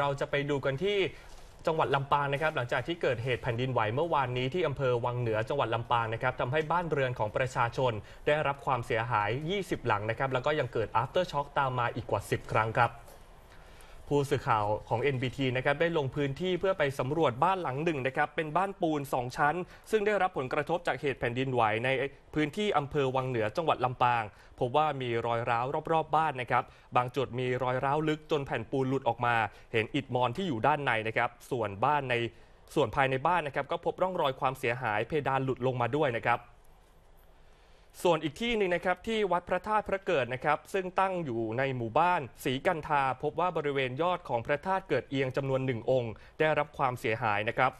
เราจะไปดูกันที่จังหวัดลำปางนะครับ หลังจากที่เกิดเหตุแผ่นดินไหวเมื่อวานนี้ที่อำเภอวังเหนือจังหวัดลำปางนะครับทำให้บ้านเรือนของประชาชนได้รับความเสียหาย 20 หลังนะครับ แล้วก็ยังเกิด after shock ตามมาอีกกว่า 10 ครั้งครับผู้สื่อข่าวของ NBT นะครับได้ลงพื้นที่เพื่อไปสำรวจบ้านหลังหนึ่งนะครับเป็นบ้านปูน 2 ชั้นซึ่งได้รับผลกระทบจากเหตุแผ่นดินไหวในพื้นที่อำเภอวังเหนือจังหวัดลำปาง พบว่ามีรอยร้าวรอบๆบบ้านนะครับ บางจุดมีรอยร้าวลึกจนแผ่นปูนหลุดออกมา เห็นอิฐมอนที่อยู่ด้านในนะครับ ส่วนบ้านในส่วนภายในบ้านนะครับ ก็พบร่องรอยความเสียหายเพดานหลุดลงมาด้วยนะครับส่วนอีกที่หนึ่งนะครับที่วัดพระธาตุพระเกิดนะครับ ซึ่งตั้งอยู่ในหมู่บ้านศรีกันทา พบว่าบริเวณยอดของพระธาตุเกิดเอียงจำนวนหนึ่งองค์ ได้รับความเสียหายนะครับ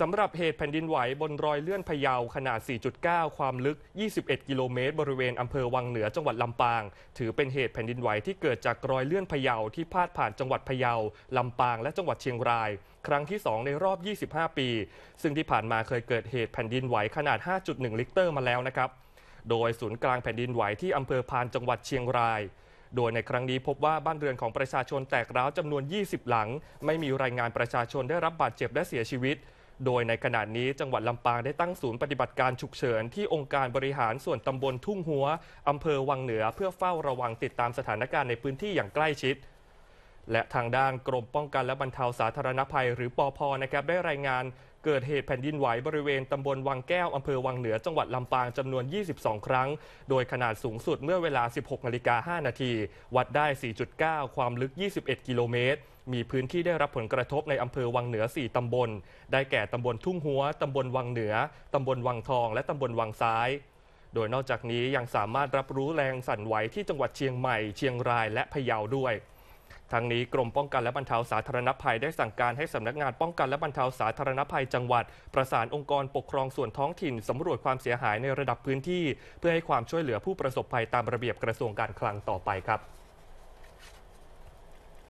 สำหรับเหตุแผ่นดินไหวบนรอยเลื่อนพยาวขนาด 4.9 ความลึก 21 กิโลเมตร บริเวณอำเภอวังเหนือจังหวัดลำปาง ถือเป็นเหตุแผ่นดินไหวที่เกิดจากรอยเลื่อนพยาวที่พาดผ่านจังหวัดพยาวลำปาง และจังหวัดเชียงราย ครั้งที่ 2 ในรอบ 25 ปี ซึ่งที่ผ่านมาเคยเกิดเหตุแผ่นดินไหวขนาด5.1ลิกเตอร์มาแล้วนะครับโดยศูนย์กลางแผ่นดินไหวที่อำเภอพานจังหวัดเชียงราย โดยในครั้งนี้พบว่าบ้านเรือนของประชาชนแตกร้าวจำนวน 20 หลัง ไม่มีรายงานประชาชนได้รับบาดเจ็บและเสียชีวิต โดยในขณะนี้จังหวัดลำปางได้ตั้งศูนย์ปฏิบัติการฉุกเฉิน ที่องค์การบริหารส่วนตำบลทุ่งหัวอำเภอวังเหนือเพื่อเฝ้าระวังติดตามสถานการณ์ในพื้นที่อย่างใกล้ชิดและทางด้านกรมป้องกันและบรรเทาสาธารณภัยหรือปอพนะครับได้รายงาน เกิดเหตุแผ่นดินไหวบริเวณตำบลวังแก้วอำเภอวังเหนือจังหวัดลำปางจำนวน 22 ครั้ง โดยขนาดสูงสุดเมื่อเวลา 16นาฬิกา5นาที วัดได้ 4.9 ความลึก 21 กิโลเมตร มีพื้นที่ได้รับผลกระทบในอำเภอวังเหนือ 4ตำบลได้แก่ตำบลทุ่งหัวตำบลวังเหนือตำบลวังทองและตำบลวังซ้าย โดยนอกจากนี้ยังสามารถรับรู้แรงสั่นไหวที่จังหวัดเชียงใหม่เชียงราย และพะเยาด้วยทางนี้กรมป้องกันและบรรเทาสาธารณภัยได้สั่งการให้สำนักงาน ป้องกันและบรรเทาสาธารณภัยจังหวัดประสานองค์กรปกครองส่วนท้องถิ่นสำรวจความเสียหายในระดับพื้นที่ เพื่อให้ความช่วยเหลือผู้ประสบภัยตามระเบียบกระทรวงการคลังต่อไปครับ